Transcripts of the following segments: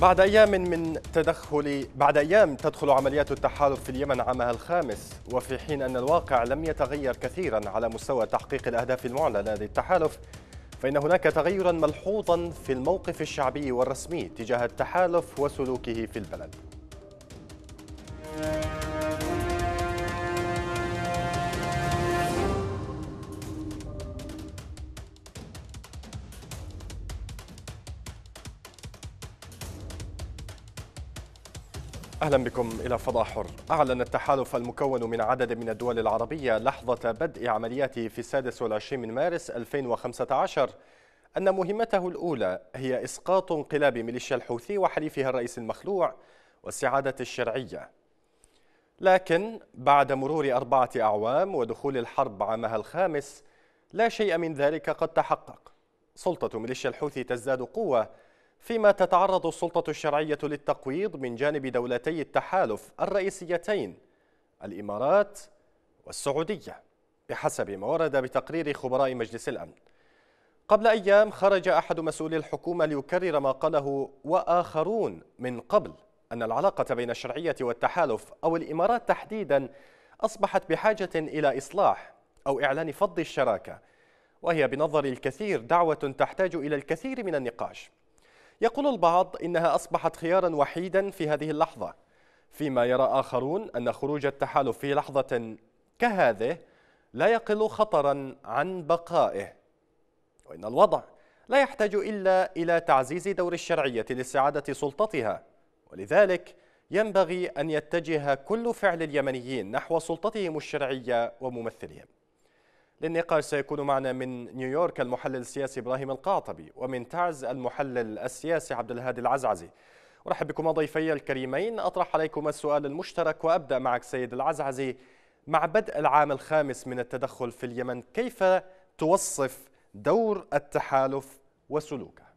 بعد أيام من تدخل بعد أيام تدخل عمليات التحالف في اليمن عامها الخامس وفي حين أن الواقع لم يتغير كثيرا على مستوى تحقيق الأهداف المعلنة للتحالف فإن هناك تغيرا ملحوظا في الموقف الشعبي والرسمي تجاه التحالف وسلوكه في البلد. أهلا بكم إلى فضاء حر أعلن التحالف المكون من عدد من الدول العربية لحظة بدء عملياته في السادس والعشرين من مارس 2015 أن مهمته الأولى هي إسقاط انقلاب ميليشيا الحوثي وحليفها الرئيس المخلوع واستعادة الشرعية لكن بعد مرور أربعة أعوام ودخول الحرب عامها الخامس لا شيء من ذلك قد تحقق سلطة ميليشيا الحوثي تزداد قوة فيما تتعرض السلطة الشرعية للتقويض من جانب دولتي التحالف الرئيسيتين الإمارات والسعودية بحسب ما ورد بتقرير خبراء مجلس الأمن قبل أيام خرج أحد مسؤولي الحكومة ليكرر ما قاله وآخرون من قبل أن العلاقة بين الشرعية والتحالف أو الإمارات تحديدا أصبحت بحاجة إلى إصلاح أو إعلان فض الشراكة وهي بنظر الكثير دعوة تحتاج إلى الكثير من النقاش يقول البعض إنها أصبحت خيارا وحيدا في هذه اللحظة فيما يرى آخرون أن خروج التحالف في لحظة كهذه لا يقل خطرا عن بقائه وإن الوضع لا يحتاج إلا إلى تعزيز دور الشرعية لاستعادة سلطتها ولذلك ينبغي أن يتجه كل فعل اليمنيين نحو سلطتهم الشرعية وممثلهم للنقاش سيكون معنا من نيويورك المحلل السياسي إبراهيم القاطبي ومن تعز المحلل السياسي عبد الهادي العزعزي أرحب بكم ضيفي الكريمين أطرح عليكم السؤال المشترك وأبدأ معك سيد العزعزي مع بدء العام الخامس من التدخل في اليمن كيف توصف دور التحالف وسلوكه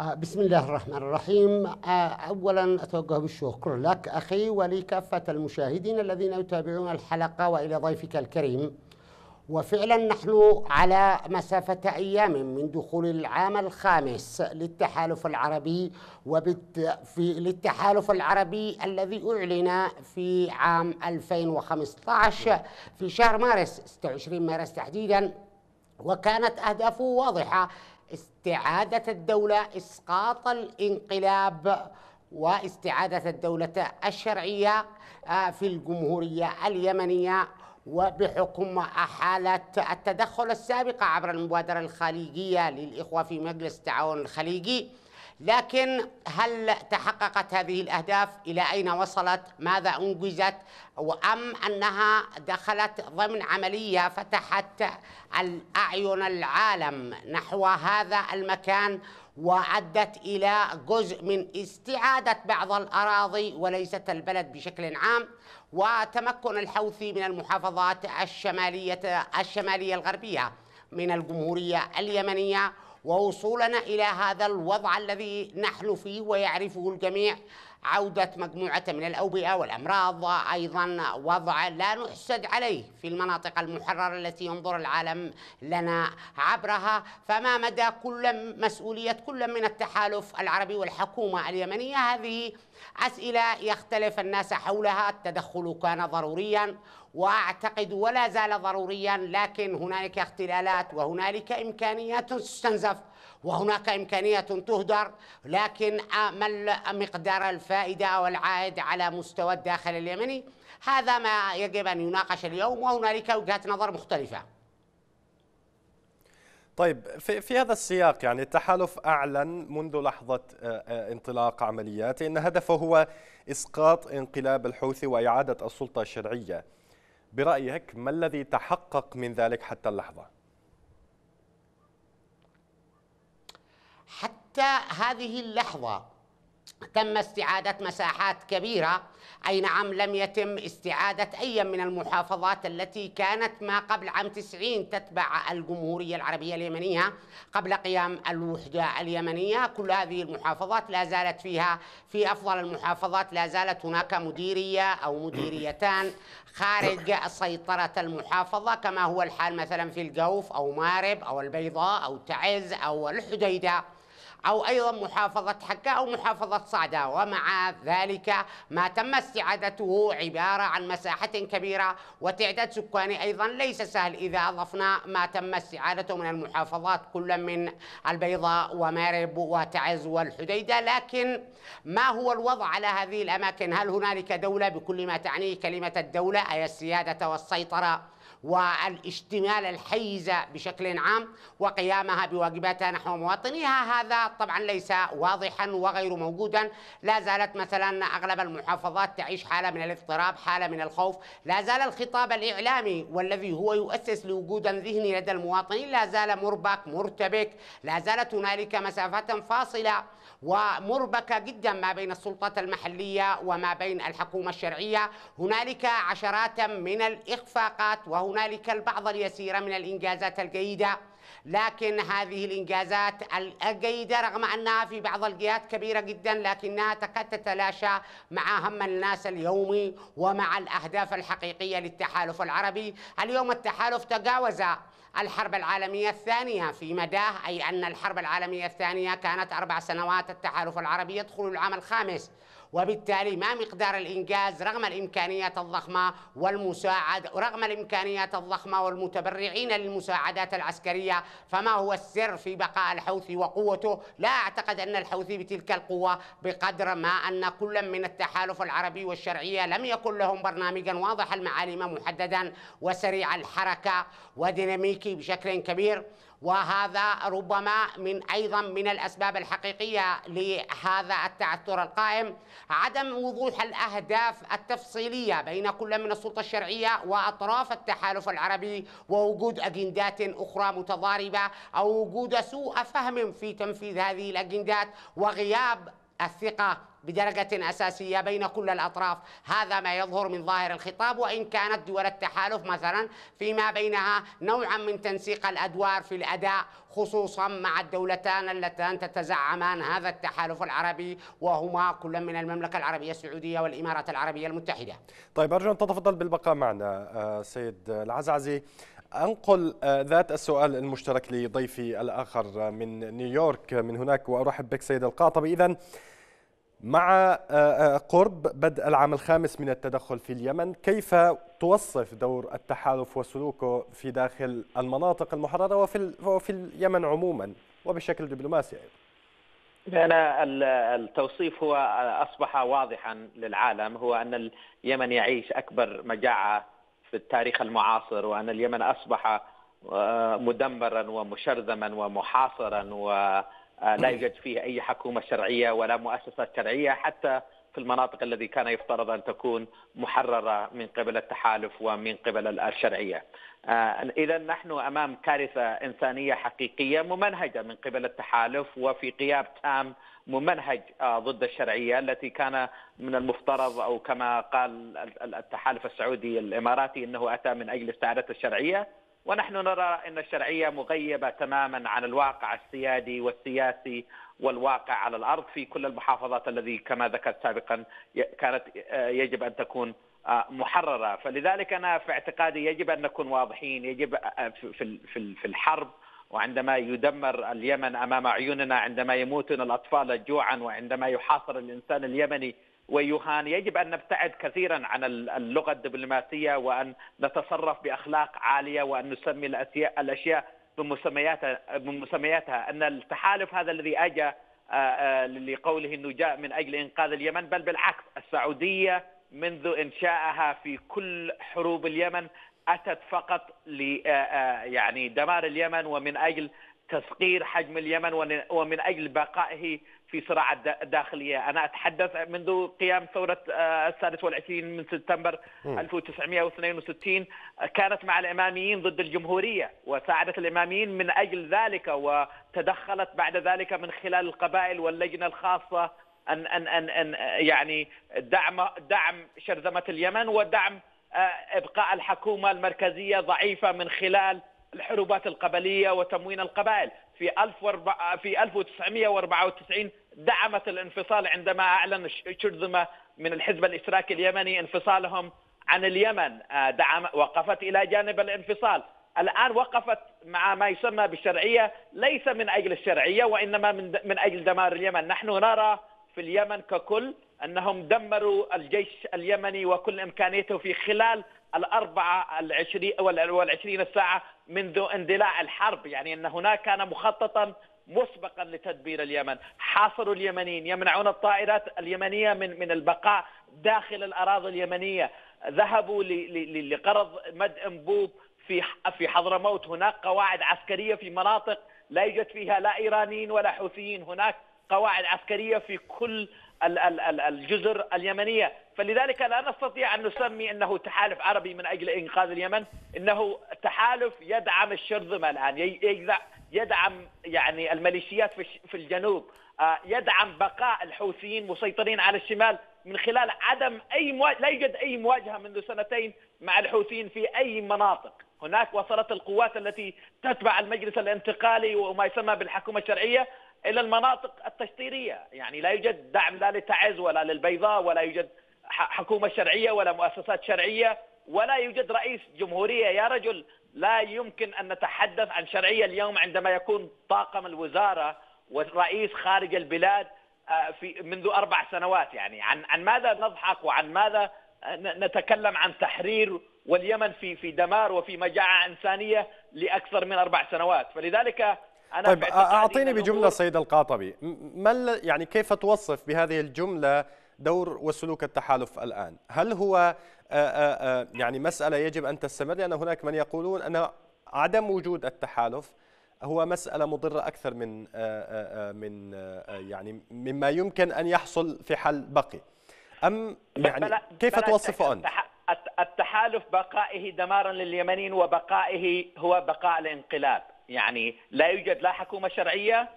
آه، بسم الله الرحمن الرحيم آه، أولا أتوجه بالشكر لك أخي ولكافة المشاهدين الذين يتابعون الحلقة وإلى ضيفك الكريم وفعلا نحن على مسافة أيام من دخول العام الخامس للتحالف العربي وبت في للتحالف العربي الذي أعلن في عام 2015 في شهر مارس 26 مارس تحديدا وكانت أهدافه واضحة استعادة الدولة إسقاط الانقلاب واستعادة الدولة الشرعية آه، في الجمهورية اليمنية وبحكم حالة التدخل السابقة عبر المبادرة الخليجية للإخوة في مجلس التعاون الخليجي لكن هل تحققت هذه الأهداف إلى أين وصلت ماذا أنجزت أم أنها دخلت ضمن عملية فتحت الأعين العالم نحو هذا المكان وعدت إلى جزء من استعادة بعض الأراضي وليست البلد بشكل عام وتمكن الحوثي من المحافظات الشمالية الشمالية الغربية من الجمهورية اليمنية ووصولنا إلى هذا الوضع الذي نحن فيه ويعرفه الجميع عودة مجموعة من الأوبئة والأمراض أيضا وضع لا نحسد عليه في المناطق المحررة التي ينظر العالم لنا عبرها فما مدى كل مسؤولية كل من التحالف العربي والحكومة اليمنية هذه أسئلة يختلف الناس حولها التدخل كان ضروريا واعتقد ولا زال ضروريا لكن هنالك اختلالات وهنالك امكانيات تستنزف وهناك امكانيه تهدر لكن ما مقدار الفائده والعائد على مستوى الداخل اليمني هذا ما يجب ان يناقش اليوم وهنالك وجهات نظر مختلفه طيب في في هذا السياق يعني التحالف اعلن منذ لحظه آه، آه، انطلاق عملياته ان هدفه هو اسقاط انقلاب الحوثي واعاده السلطه الشرعيه برأيك ما الذي تحقق من ذلك حتى اللحظة؟ حتى هذه اللحظة تم استعادة مساحات كبيرة أي نعم لم يتم استعادة أي من المحافظات التي كانت ما قبل عام 90 تتبع الجمهورية العربية اليمنية قبل قيام الوحدة اليمنية كل هذه المحافظات لا زالت فيها في أفضل المحافظات لا زالت هناك مديرية أو مديريتان خارج سيطرة المحافظة كما هو الحال مثلا في الجوف أو مارب أو البيضاء أو تعز أو الحديدة أو أيضا محافظة حكة أو محافظة صعدة ومع ذلك ما تم استعادته عبارة عن مساحة كبيرة وتعداد سكاني أيضا ليس سهل إذا أضفنا ما تم استعادته من المحافظات كل من البيضاء ومارب وتعز والحديدة لكن ما هو الوضع على هذه الأماكن هل هنالك دولة بكل ما تعنيه كلمة الدولة أي السيادة والسيطرة والاشتمال الحيز بشكل عام وقيامها بواجباتها نحو مواطنيها هذا طبعا ليس واضحا وغير موجودا لا زالت مثلا أغلب المحافظات تعيش حالة من الاضطراب حالة من الخوف لا زال الخطاب الإعلامي والذي هو يؤسس لوجود ذهني لدى المواطنين لا زال مربك مرتبك لا زالت هنالك مسافات فاصلة ومربكة جدا ما بين السلطات المحلية وما بين الحكومة الشرعية هنالك عشرات من الإخفاقات وهو هنالك البعض اليسير من الإنجازات الجيدة لكن هذه الإنجازات الجيدة رغم أنها في بعض الجهات كبيرة جدا لكنها تكاد تتلاشى مع هم الناس اليومي ومع الأهداف الحقيقية للتحالف العربي اليوم التحالف تجاوز الحرب العالمية الثانية في مداه أي أن الحرب العالمية الثانية كانت أربع سنوات التحالف العربي يدخل العام الخامس وبالتالي ما مقدار الإنجاز رغم الإمكانيات الضخمة والمساعد رغم الإمكانيات الضخمة والمتبرعين للمساعدات العسكرية فما هو السر في بقاء الحوثي وقوته لا أعتقد أن الحوثي بتلك القوة بقدر ما أن كل من التحالف العربي والشرعية لم يكن لهم برنامجا واضح المعالم محددا وسريع الحركة وديناميكي بشكل كبير وهذا ربما من أيضا من الأسباب الحقيقية لهذا التعثر القائم عدم وضوح الأهداف التفصيلية بين كل من السلطة الشرعية وأطراف التحالف العربي ووجود أجندات أخرى متضاربة أو وجود سوء فهم في تنفيذ هذه الأجندات وغياب الثقة بدرجة أساسية بين كل الأطراف هذا ما يظهر من ظاهر الخطاب وإن كانت دول التحالف مثلا فيما بينها نوعا من تنسيق الأدوار في الأداء خصوصا مع الدولتان اللتان تتزعمان هذا التحالف العربي وهما كل من المملكة العربية السعودية والإمارات العربية المتحدة طيب أرجو أن تتفضل بالبقاء معنا آه، سيد العزعزي أنقل آه، ذات السؤال المشترك لضيفي الآخر آه، من نيويورك من هناك وأرحب بك سيد القاطبي إذا مع آه، آه، قرب بدء العام الخامس من التدخل في اليمن كيف توصف دور التحالف وسلوكه في داخل المناطق المحررة وفي, وفي اليمن عموما وبشكل دبلوماسي أيضا أنا التوصيف هو آه، أصبح واضحا للعالم هو أن اليمن يعيش أكبر مجاعة في التاريخ المعاصر وأن اليمن أصبح مدمرا ومشرذما ومحاصرا و آه، لا يوجد فيه أي حكومة شرعية ولا مؤسسة شرعية حتى في المناطق التي كان يفترض أن تكون محررة من قبل التحالف ومن قبل الشرعية آه، إذا نحن أمام كارثة إنسانية حقيقية ممنهجة من قبل التحالف وفي غياب تام ممنهج آه، ضد الشرعية التي كان من المفترض أو كما قال التحالف السعودي الإماراتي أنه أتى من أجل استعادة الشرعية ونحن نرى ان الشرعيه مغيبه تماما عن الواقع السيادي والسياسي والواقع على الارض في كل المحافظات الذي كما ذكرت سابقا كانت آه، يجب ان تكون آه، محرره، فلذلك انا في اعتقادي يجب ان نكون واضحين، يجب آه، في الحرب وعندما يدمر اليمن امام عيوننا عندما يموتون الاطفال جوعا وعندما يحاصر الانسان اليمني ويوهان يجب ان نبتعد كثيرا عن اللغه الدبلوماسيه وان نتصرف باخلاق عاليه وان نسمي الاشياء الاشياء بمسمياتها بمسمياتها ان التحالف هذا الذي اجى آه، آه، لقوله انه جاء من اجل انقاذ اليمن بل بالعكس السعوديه منذ انشائها في كل حروب اليمن اتت فقط ل آه، يعني دمار اليمن ومن اجل تسقير حجم اليمن ومن اجل بقائه في صراع الداخلية أنا أتحدث منذ قيام ثورة آه، السادس والعشرين من سبتمبر 1962 كانت مع الإماميين ضد الجمهورية وساعدت الإماميين من أجل ذلك وتدخلت بعد ذلك من خلال القبائل واللجنة الخاصة أن أن أن, أن يعني دعم دعم شرذمة اليمن ودعم آه، إبقاء الحكومة المركزية ضعيفة من خلال الحروبات القبلية وتموين القبائل في 1994 دعمت الانفصال عندما اعلن شرذمه من الحزب الاشتراكي اليمني انفصالهم عن اليمن آه، دعم وقفت الى جانب الانفصال الان وقفت مع ما يسمى بالشرعيه ليس من اجل الشرعيه وانما من من اجل دمار اليمن نحن نرى في اليمن ككل انهم دمروا الجيش اليمني وكل امكانيته في خلال الأربعة والعشرين ساعة منذ اندلاع الحرب يعني أن هناك كان مخططا مسبقا لتدمير اليمن حاصروا اليمنيين يمنعون الطائرات اليمنية من, من البقاء داخل الأراضي اليمنية ذهبوا لقرض مد أنبوب في في حضرموت هناك قواعد عسكرية في مناطق لا يوجد فيها لا إيرانيين ولا حوثيين هناك قواعد عسكرية في كل الجزر اليمنية فلذلك لا نستطيع أن نسمي أنه تحالف عربي من أجل إنقاذ اليمن إنه تحالف يدعم الشرذمة الآن يدعم يعني الميليشيات في الجنوب آه، يدعم بقاء الحوثيين مسيطرين على الشمال من خلال عدم اي مواجهة لا يوجد اي مواجهه منذ سنتين مع الحوثيين في اي مناطق هناك وصلت القوات التي تتبع المجلس الانتقالي وما يسمى بالحكومه الشرعيه الى المناطق التشطيريه يعني لا يوجد دعم لا لتعز ولا للبيضاء ولا يوجد حكومه شرعيه ولا مؤسسات شرعيه ولا يوجد رئيس جمهوريه يا رجل لا يمكن أن نتحدث عن شرعية اليوم عندما يكون طاقم الوزارة والرئيس خارج البلاد آه، في منذ أربع سنوات يعني عن عن ماذا نضحك وعن ماذا آه، نتكلم عن تحرير واليمن في في دمار وفي مجاعة إنسانية لأكثر من أربع سنوات فلذلك أنا طيب آه، أعطيني بجملة سيد القاطبي ما يعني كيف توصف بهذه الجملة دور وسلوك التحالف الآن هل هو آه، آه، آه، يعني مسألة يجب أن تستمر لأن هناك من يقولون أن عدم وجود التحالف هو مسألة مضرة أكثر من من يعني مما يمكن أن يحصل في حل بقي أم يعني كيف توصفه أنت؟ التحالف بقائه دمارا لليمنيين وبقائه هو بقاء الانقلاب يعني لا يوجد لا حكومة شرعية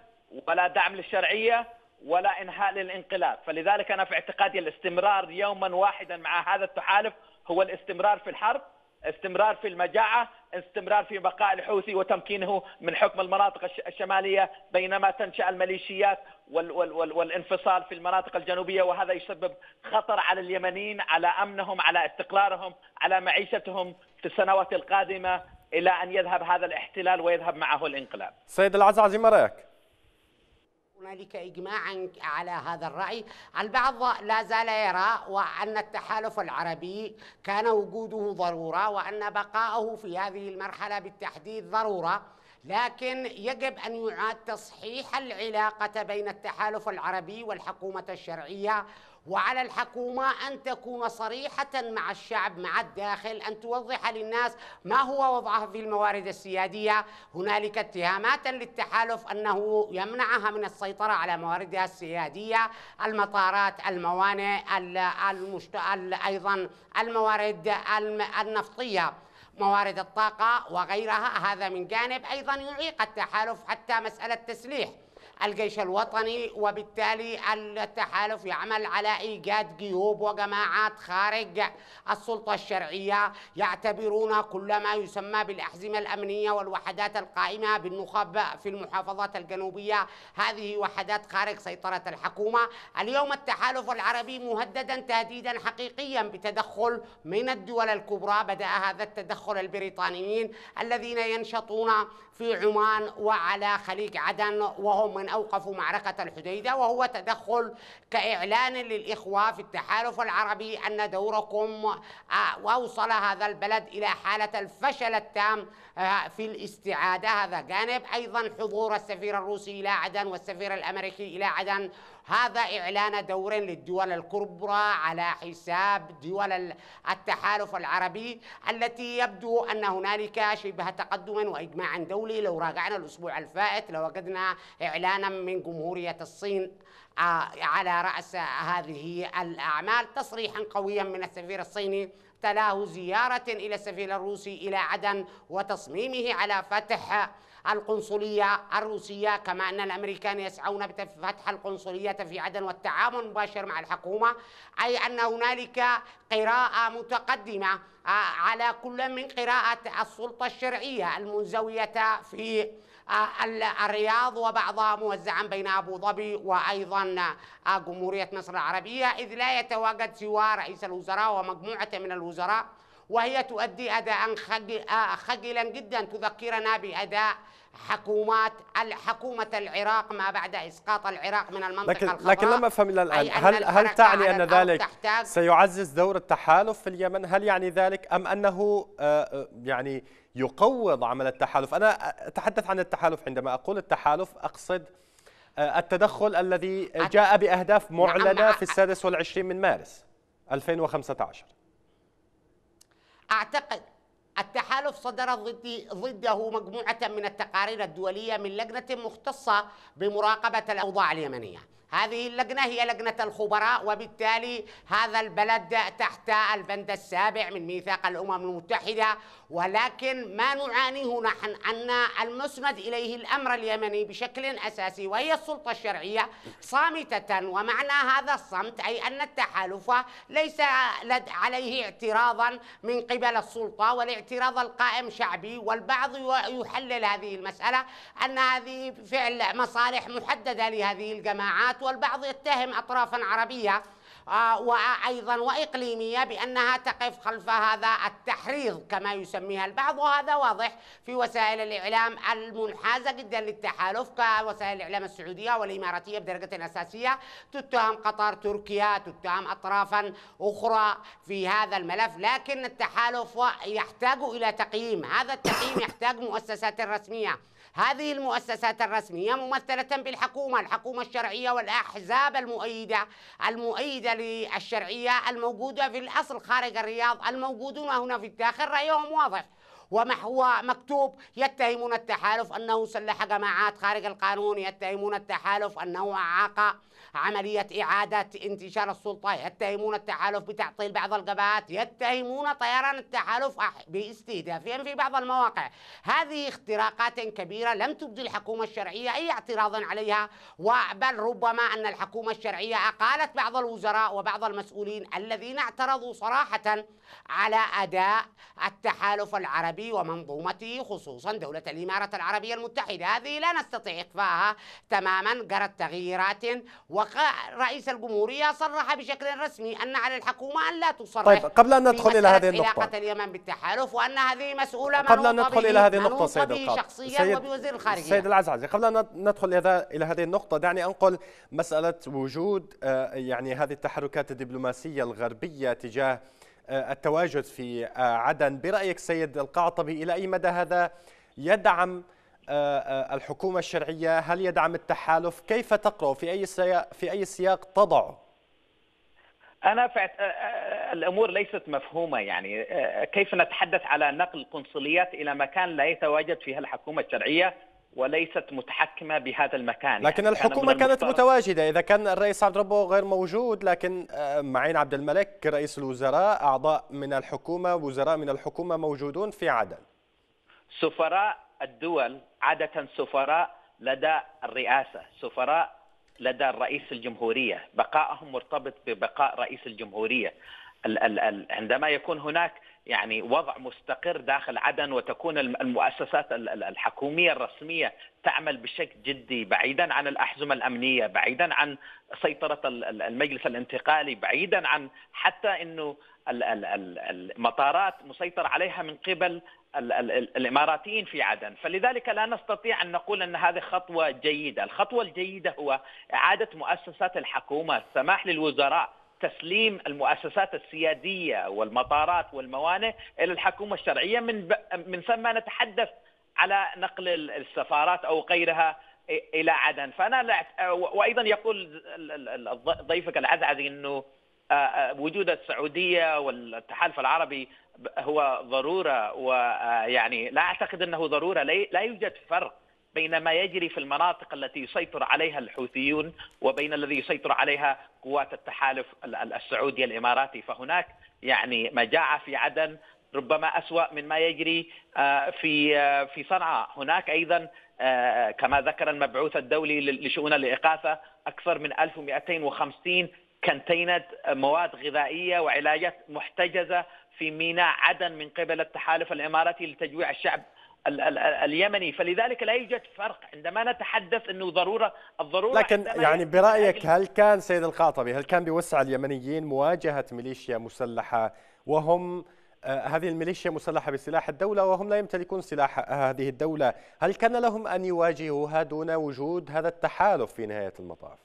ولا دعم للشرعية ولا إنهاء للانقلاب فلذلك أنا في اعتقادي الاستمرار يوما واحدا مع هذا التحالف هو الاستمرار في الحرب استمرار في المجاعة استمرار في بقاء الحوثي وتمكينه من حكم المناطق الشمالية بينما تنشأ الميليشيات وال وال وال والانفصال في المناطق الجنوبية وهذا يسبب خطر على اليمنيين على أمنهم على استقرارهم على معيشتهم في السنوات القادمة إلى أن يذهب هذا الاحتلال ويذهب معه الانقلاب سيد العزعزي ما رأيك؟ هنالك إجماعا على هذا الرأي البعض لا زال يرى وأن التحالف العربي كان وجوده ضرورة وأن بقاءه في هذه المرحلة بالتحديد ضرورة لكن يجب أن يعاد تصحيح العلاقة بين التحالف العربي والحكومة الشرعية وعلى الحكومة أن تكون صريحة مع الشعب مع الداخل أن توضح للناس ما هو وضعها في الموارد السيادية هنالك اتهامات للتحالف أنه يمنعها من السيطرة على مواردها السيادية المطارات الموانئ المشت... أيضا الموارد النفطية موارد الطاقة وغيرها هذا من جانب أيضا يعيق التحالف حتى مسألة تسليح الجيش الوطني وبالتالي التحالف يعمل على إيجاد جيوب وجماعات خارج السلطة الشرعية يعتبرون كل ما يسمى بالأحزمة الأمنية والوحدات القائمة بالنخب في المحافظات الجنوبية هذه وحدات خارج سيطرة الحكومة اليوم التحالف العربي مهددا تهديدا حقيقيا بتدخل من الدول الكبرى بدأ هذا التدخل البريطانيين الذين ينشطون في عمان وعلى خليج عدن وهم من أوقفوا معركة الحديدة وهو تدخل كإعلان للإخوة في التحالف العربي أن دوركم آه، وأوصل هذا البلد إلى حالة الفشل التام آه، في الاستعادة هذا جانب أيضا حضور السفير الروسي إلى عدن والسفير الأمريكي إلى عدن هذا إعلان دور للدول الكبرى على حساب دول التحالف العربي التي يبدو أن هنالك شبه تقدم وإجماع دولي لو راجعنا الأسبوع الفائت لوجدنا إعلانا من جمهورية الصين آه، على رأس هذه الأعمال تصريحا قويا من السفير الصيني تلاه زيارة إلى السفير الروسي إلى عدن وتصميمه على فتح القنصلية الروسية كما أن الأمريكان يسعون بفتح القنصلية في عدن والتعامل المباشر مع الحكومة أي أن هنالك قراءة متقدمة آه، على كل من قراءة السلطة الشرعية المنزوية في آه، الرياض وبعضها موزعا بين ابو ظبي وايضا آه، جمهوريه مصر العربيه اذ لا يتواجد سوى رئيس الوزراء ومجموعه من الوزراء وهي تؤدي أداء آه، خجلا جدا تذكرنا بأداء حكومات حكومة العراق ما بعد إسقاط العراق من المنطقة لكن الخضراء لكن لم أفهم إلى الآن هل هل تعني أن ذلك سيعزز دور التحالف في اليمن هل يعني ذلك أم أنه آه، آه، يعني يقوض عمل التحالف أنا أتحدث عن التحالف عندما أقول التحالف أقصد التدخل الذي جاء بأهداف نعم، معلنة في السادس والعشرين من مارس 2015 أعتقد التحالف صدرت ضده مجموعة من التقارير الدولية من لجنة مختصة بمراقبة الأوضاع اليمنية هذه اللجنة هي لجنة الخبراء وبالتالي هذا البلد تحت البند السابع من ميثاق الأمم المتحدة ولكن ما نعانيه نحن أن المسند إليه الأمر اليمني بشكل أساسي وهي السلطة الشرعية صامتة ومعنى هذا الصمت أي أن التحالف ليس عليه اعتراضا من قبل السلطة والاعتراض القائم شعبي والبعض يحلل هذه المسألة أن هذه فعل مصالح محددة لهذه الجماعات الاتهامات والبعض يتهم أطرافا عربية آه، وأيضا وإقليمية بأنها تقف خلف هذا التحريض كما يسميها البعض وهذا واضح في وسائل الإعلام المنحازة جدا للتحالف كوسائل الإعلام السعودية والإماراتية بدرجة أساسية تتهم قطر تركيا تتهم أطرافا أخرى في هذا الملف لكن التحالف يحتاج إلى تقييم هذا التقييم يحتاج مؤسسات رسمية هذه المؤسسات الرسمية ممثلة بالحكومة الحكومة الشرعية والأحزاب المؤيدة المؤيدة للشرعية الموجودة في الأصل خارج الرياض الموجودون هنا في الداخل رأيهم واضح ومحو مكتوب يتهمون التحالف أنه سلح جماعات خارج القانون يتهمون التحالف أنه أعاق عملية إعادة انتشار السلطة يتهمون التحالف بتعطيل بعض القبائل يتهمون طيران التحالف باستهدافهم في بعض المواقع هذه اختراقات كبيرة لم تبدي الحكومة الشرعية أي اعتراض عليها بل ربما أن الحكومة الشرعية أقالت بعض الوزراء وبعض المسؤولين الذين اعترضوا صراحة على أداء التحالف العربي ومنظومته خصوصا دولة الإمارات العربية المتحدة هذه لا نستطيع إخفاها تماما جرت تغييرات ورئيس الجمهورية صرح بشكل رسمي أن على الحكومة أن لا تصرح طيب قبل أن ندخل إلى هذه النقطة علاقة اليمن بالتحالف وأن هذه مسؤولة قبل أن ندخل إلى هذه النقطة سيد القاضي شخصيا سيد وبوزير الخارجية سيد العزعزي قبل أن ندخل إلى هذه النقطة دعني أنقل مسألة وجود آه، يعني هذه التحركات الدبلوماسية الغربية تجاه التواجد في آه، عدن برأيك سيد القعطبي إلى أي مدى هذا يدعم آه، آه، الحكومة الشرعية هل يدعم التحالف كيف تقرأ في أي سياق, في أي سياق تضعه أنا فعت... الأمور ليست مفهومة يعني كيف نتحدث على نقل قنصليات إلى مكان لا يتواجد فيها الحكومة الشرعية وليست متحكمة بهذا المكان لكن يعني الحكومة كان كانت متواجدة إذا كان الرئيس عبد ربه غير موجود لكن آه، معين عبد الملك رئيس الوزراء أعضاء من الحكومة وزراء من الحكومة موجودون في عدن سفراء الدول عادة سفراء لدى الرئاسة سفراء لدى الرئيس الجمهورية بقائهم مرتبط ببقاء رئيس الجمهورية ال ال ال عندما يكون هناك يعني وضع مستقر داخل عدن وتكون المؤسسات الحكوميه الرسميه تعمل بشكل جدي بعيدا عن الاحزمه الامنيه، بعيدا عن سيطره المجلس الانتقالي، بعيدا عن حتى انه المطارات مسيطر عليها من قبل الاماراتيين في عدن، فلذلك لا نستطيع ان نقول ان هذه خطوه جيده، الخطوه الجيده هو اعاده مؤسسات الحكومه، السماح للوزراء تسليم المؤسسات السياديه والمطارات والموانئ الى الحكومه الشرعيه من ب... من ثم نتحدث على نقل السفارات او غيرها الى عدن فانا لا وايضا يقول ضيفك العزعزي انه وجود السعوديه والتحالف العربي هو ضروره ويعني لا اعتقد انه ضروره لا يوجد فرق بين ما يجري في المناطق التي يسيطر عليها الحوثيون وبين الذي يسيطر عليها قوات التحالف السعودي الاماراتي فهناك يعني مجاعه في عدن ربما أسوأ من ما يجري آه، في آه، في صنعاء هناك أيضا آه، كما ذكر المبعوث الدولي لشؤون الإغاثة أكثر من 1250 كنتينة مواد غذائية وعلاجات محتجزة في ميناء عدن من قبل التحالف الإماراتي لتجويع الشعب ال ال اليمني فلذلك لا يوجد فرق عندما نتحدث انه ضروره الضروره لكن يعني برايك هل كان سيد الخاطبي هل كان بوسع اليمنيين مواجهه ميليشيا مسلحه وهم آه، هذه الميليشيا مسلحه بسلاح الدوله وهم لا يمتلكون سلاح هذه الدوله، هل كان لهم ان يواجهوها دون وجود هذا التحالف في نهايه المطاف؟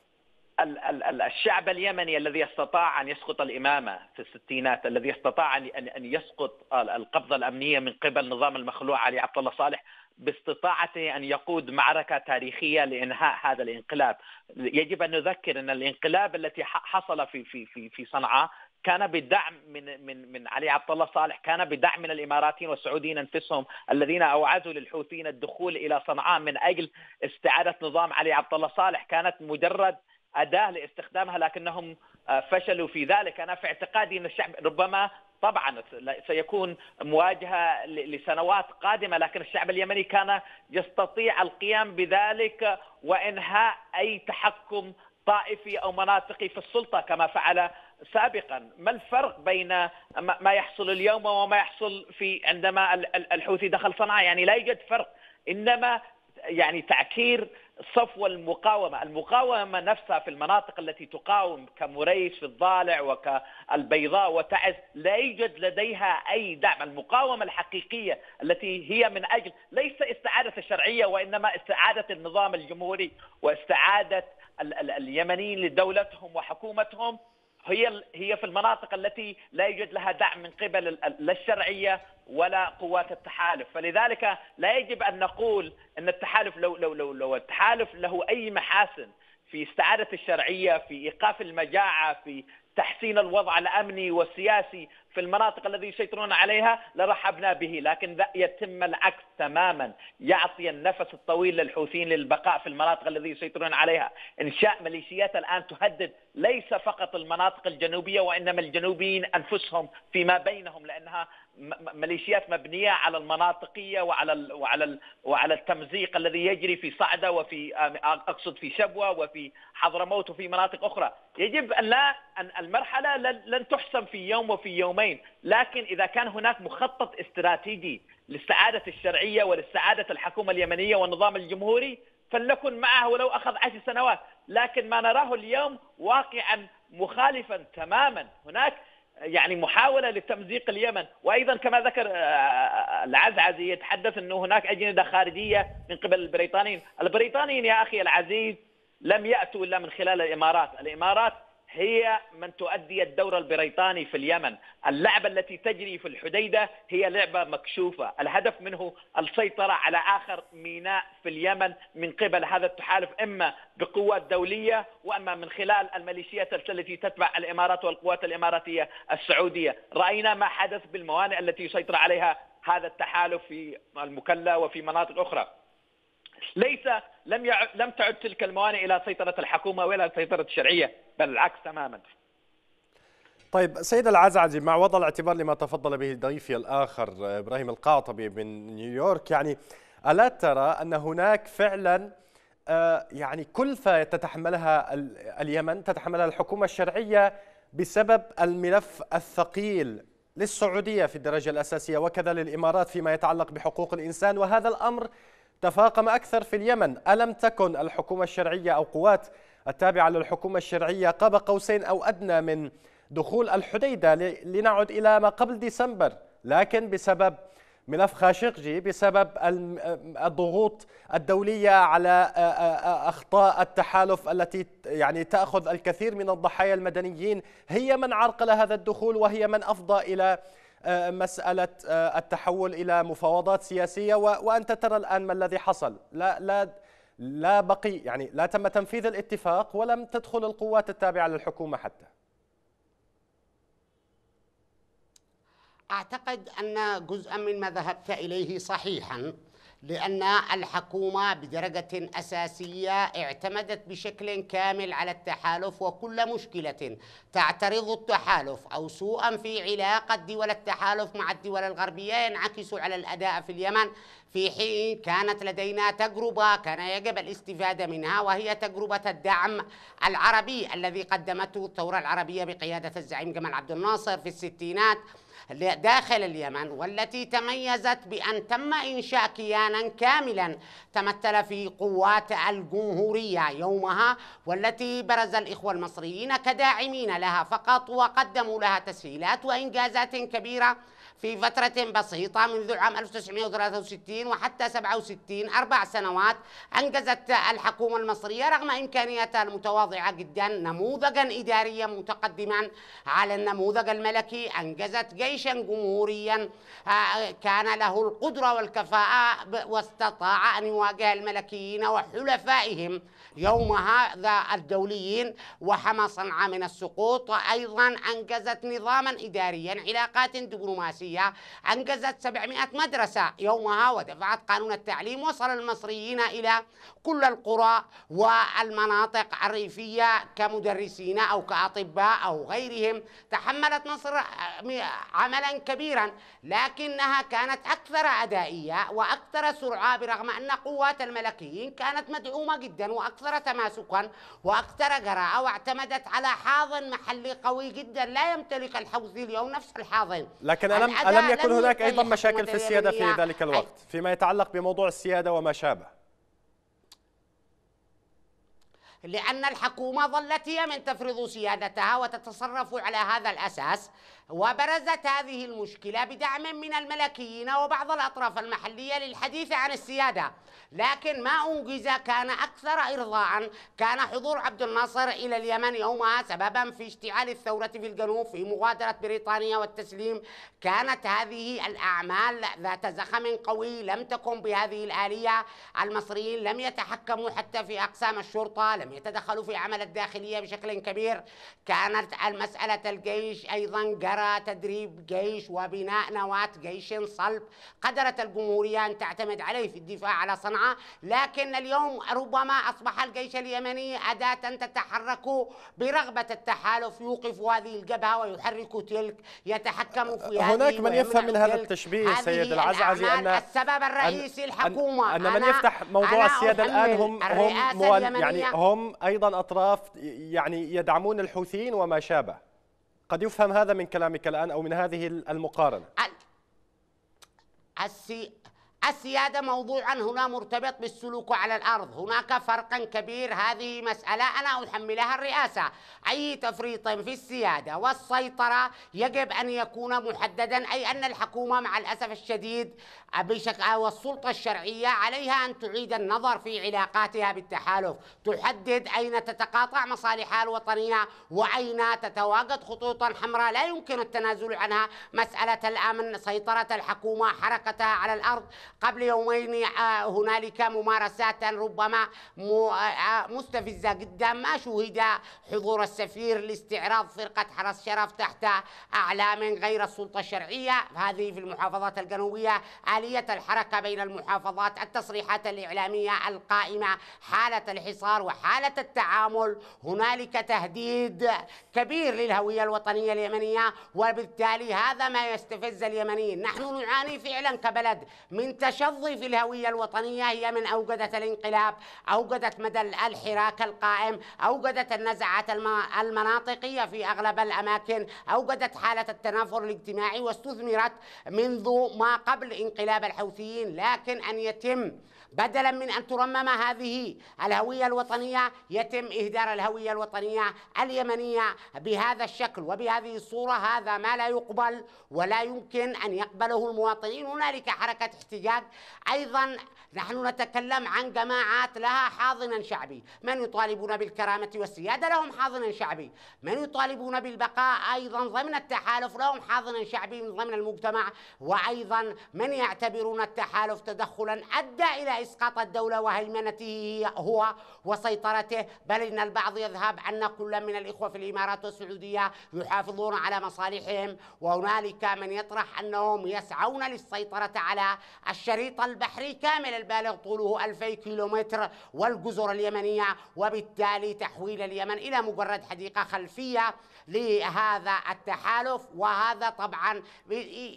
الشعب اليمني الذي استطاع ان يسقط الامامه في الستينات، الذي استطاع ان يسقط القبضه الامنيه من قبل نظام المخلوع علي عبد الله صالح، باستطاعته ان يقود معركه تاريخيه لانهاء هذا الانقلاب، يجب ان نذكر ان الانقلاب التي حصل في في في في صنعاء كان بدعم من من من علي عبد الله صالح كان بدعم من الاماراتيين والسعوديين انفسهم الذين اوعزوا للحوثيين الدخول الى صنعاء من اجل استعاده نظام علي عبد الله صالح كانت مجرد اداه لاستخدامها لكنهم آه، فشلوا في ذلك انا في اعتقادي ان الشعب ربما طبعا سيكون مواجهه لسنوات قادمه لكن الشعب اليمني كان يستطيع القيام بذلك وانهاء اي تحكم طائفي او مناطقي في السلطه كما فعل سابقا ما الفرق بين ما يحصل اليوم وما يحصل في عندما الحوثي دخل صنعاء يعني لا يوجد فرق انما يعني تعكير صفو المقاومة المقاومة نفسها في المناطق التي تقاوم كمريس في الضالع وكالبيضاء وتعز لا يوجد لديها أي دعم المقاومة الحقيقية التي هي من أجل ليس استعادة الشرعية وإنما استعادة النظام الجمهوري واستعادة اليمنيين لدولتهم وحكومتهم هي هي في المناطق التي لا يوجد لها دعم من قبل لا الشرعيه ولا قوات التحالف، فلذلك لا يجب ان نقول ان التحالف لو لو لو لو التحالف له اي محاسن في استعاده الشرعيه، في ايقاف المجاعه، في تحسين الوضع الامني والسياسي في المناطق الذي يسيطرون عليها لرحبنا به لكن يتم العكس تماما يعطي النفس الطويل للحوثيين للبقاء في المناطق الذي يسيطرون عليها إنشاء ميليشيات الآن تهدد ليس فقط المناطق الجنوبية وإنما الجنوبيين أنفسهم فيما بينهم لأنها ميليشيات مبنيه على المناطقيه وعلى وعلى وعلى التمزيق الذي يجري في صعده وفي اقصد في شبوه وفي حضرموت وفي مناطق اخرى، يجب ان لا ان المرحله لن تحسم في يوم وفي يومين، لكن اذا كان هناك مخطط استراتيجي لاستعاده الشرعيه ولاستعاده الحكومه اليمنيه والنظام الجمهوري فلنكن معه ولو اخذ عشر سنوات، لكن ما نراه اليوم واقعا مخالفا تماما، هناك يعني محاوله لتمزيق اليمن وايضا كما ذكر آه، آه، آه، العزعزي يتحدث انه هناك اجنده خارجيه من قبل البريطانيين، البريطانيين يا اخي العزيز لم ياتوا الا من خلال الامارات، الامارات هي من تؤدي الدور البريطاني في اليمن اللعبة التي تجري في الحديدة هي لعبة مكشوفة الهدف منه السيطرة على آخر ميناء في اليمن من قبل هذا التحالف إما بقوات دولية وأما من خلال الميليشيات التي تتبع الإمارات والقوات الإماراتية السعودية رأينا ما حدث بالموانئ التي يسيطر عليها هذا التحالف في المكلا وفي مناطق أخرى ليس لم لم تعد تلك الموانئ الى سيطره الحكومه ولا سيطره الشرعيه بل العكس تماما طيب سيد العزعجي مع وضع الاعتبار لما تفضل به ضيفي الاخر ابراهيم القاطبي من نيويورك يعني الا ترى ان هناك فعلا آه، يعني كلفه تتحملها اليمن تتحملها الحكومه الشرعيه بسبب الملف الثقيل للسعوديه في الدرجه الاساسيه وكذا للامارات فيما يتعلق بحقوق الانسان وهذا الامر تفاقم أكثر في اليمن ألم تكن الحكومة الشرعية أو قوات التابعة للحكومة الشرعية قاب قوسين أو أدنى من دخول الحديدة لنعد إلى ما قبل ديسمبر لكن بسبب ملف خاشقجي بسبب الضغوط الدولية على أخطاء التحالف التي يعني تأخذ الكثير من الضحايا المدنيين هي من عرقل هذا الدخول وهي من أفضى إلى آه، مسألة آه، التحول إلى مفاوضات سياسية وأنت ترى الآن ما الذي حصل لا, لا, لا بقي يعني لا تم تنفيذ الاتفاق ولم تدخل القوات التابعة للحكومة حتى أعتقد أن جزءا من ما ذهبت إليه صحيحا لأن الحكومة بدرجة أساسية اعتمدت بشكل كامل على التحالف وكل مشكلة تعترض التحالف أو سوءا في علاقة دول التحالف مع الدول الغربية ينعكس على الأداء في اليمن في حين كانت لدينا تجربة كان يجب الاستفادة منها وهي تجربة الدعم العربي الذي قدمته الثورة العربية بقيادة الزعيم جمال عبد الناصر في الستينات داخل اليمن والتي تميزت بأن تم إنشاء كيانا كاملا تمثل في قوات الجمهورية يومها والتي برز الإخوة المصريين كداعمين لها فقط وقدموا لها تسهيلات وإنجازات كبيرة في فترة بسيطة منذ العام 1963 وحتى 67 أربع سنوات أنجزت الحكومة المصرية رغم إمكانياتها المتواضعة جدا نموذجا إداريا متقدما على النموذج الملكي أنجزت جيشا جمهوريا آه، كان له القدرة والكفاءة واستطاع أن يواجه الملكيين وحلفائهم يوم هذا الدوليين وحمى صنعاء من السقوط وأيضا أنجزت نظاما إداريا علاقات دبلوماسية أنجزت 700 مدرسة يومها ودفعت قانون التعليم وصل المصريين إلى كل القرى والمناطق الريفية كمدرسين أو كأطباء أو غيرهم تحملت مصر عملا كبيرا لكنها كانت أكثر أدائية وأكثر سرعة برغم أن قوات الملكيين كانت مدعومة جدا وأكثر أكثر تماسكا وأكثر جراءة واعتمدت على حاضن محلي قوي جدا لا يمتلك الحوثي اليوم نفس الحاضن لكن ألم, ألم يكن هناك أيضا مشاكل في السيادة في ذلك الوقت فيما يتعلق بموضوع السيادة وما شابه لأن الحكومة ظلت هي من تفرض سيادتها وتتصرف على هذا الأساس وبرزت هذه المشكلة بدعم من الملكيين وبعض الأطراف المحلية للحديث عن السيادة لكن ما أنجز كان أكثر إرضاء كان حضور عبد الناصر إلى اليمن يومها سببا في اشتعال الثورة في الجنوب في مغادرة بريطانيا والتسليم كانت هذه الأعمال ذات زخم قوي لم تقم بهذه الآلية المصريين لم يتحكموا حتى في أقسام الشرطة لم يتدخلوا في عمل الداخلية بشكل كبير كانت المسألة الجيش أيضا جرى تدريب جيش وبناء نواة جيش صلب قدرت الجمهورية أن تعتمد عليه في الدفاع على صنعاء لكن اليوم ربما أصبح الجيش اليمني أداة تتحرك برغبة التحالف يوقف هذه الجبهة ويحرك تلك يتحكم في هذه هناك من يفهم من هذا التشبيه سيد العزعزي أن السبب الرئيسي الحكومة أن, أن من يفتح موضوع السيادة الآن هم هم يعني هم أيضا أطراف يعني يدعمون الحوثيين وما شابه قد يفهم هذا من كلامك الآن أو من هذه المقارنة السيادة موضوعا هنا مرتبط بالسلوك على الأرض هناك فرقا كبير هذه مسألة أنا أحملها الرئاسة أي تفريط في السيادة والسيطرة يجب أن يكون محددا أي أن الحكومة مع الأسف الشديد بشكل والسلطة الشرعية عليها أن تعيد النظر في علاقاتها بالتحالف تحدد أين تتقاطع مصالحها الوطنية وأين تتواجد خطوطا حمراء لا يمكن التنازل عنها مسألة الأمن سيطرة الحكومة حركتها على الأرض قبل يومين آه، هنالك ممارسات ربما آه، آه، مستفزة جدا ما شهد حضور السفير لاستعراض فرقة حرس شرف تحت أعلام غير السلطة الشرعية هذه في المحافظات الجنوبية آلية الحركة بين المحافظات التصريحات الإعلامية القائمة حالة الحصار وحالة التعامل هنالك تهديد كبير للهوية الوطنية اليمنية وبالتالي هذا ما يستفز اليمنيين نحن نعاني فعلا كبلد من تش التشظي في الهوية الوطنية هي من أوجدت الانقلاب أوجدت مدى الحراك القائم أوجدت النزعات المناطقية في أغلب الأماكن أوجدت حالة التنافر الاجتماعي واستثمرت منذ ما قبل انقلاب الحوثيين لكن أن يتم بدلا من أن ترمم هذه الهوية الوطنية يتم إهدار الهوية الوطنية اليمنية بهذا الشكل وبهذه الصورة هذا ما لا يقبل ولا يمكن أن يقبله المواطنين هنالك حركة احتجاج البلاد أيضا نحن نتكلم عن جماعات لها حاضنا شعبي من يطالبون بالكرامة والسيادة لهم حاضنا شعبي من يطالبون بالبقاء أيضا ضمن التحالف لهم حاضنا شعبي من ضمن المجتمع وأيضا من يعتبرون التحالف تدخلا أدى إلى إسقاط الدولة وهيمنته هو وسيطرته بل إن البعض يذهب أن كل من الإخوة في الإمارات والسعودية يحافظون على مصالحهم وهنالك من يطرح أنهم يسعون للسيطرة على الشعب الشريط البحري كامل البالغ طوله 2000 كيلومتر والجزر اليمنية وبالتالي تحويل اليمن إلى مجرد حديقة خلفية لهذا التحالف وهذا طبعا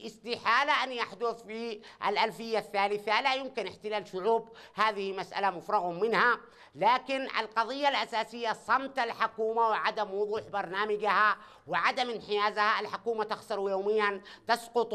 استحالة أن يحدث في الألفية الثالثة لا يمكن احتلال شعوب هذه مسألة مفرغ منها لكن القضية الأساسية صمت الحكومة وعدم وضوح برنامجها وعدم انحيازها الحكومة تخسر يوميا تسقط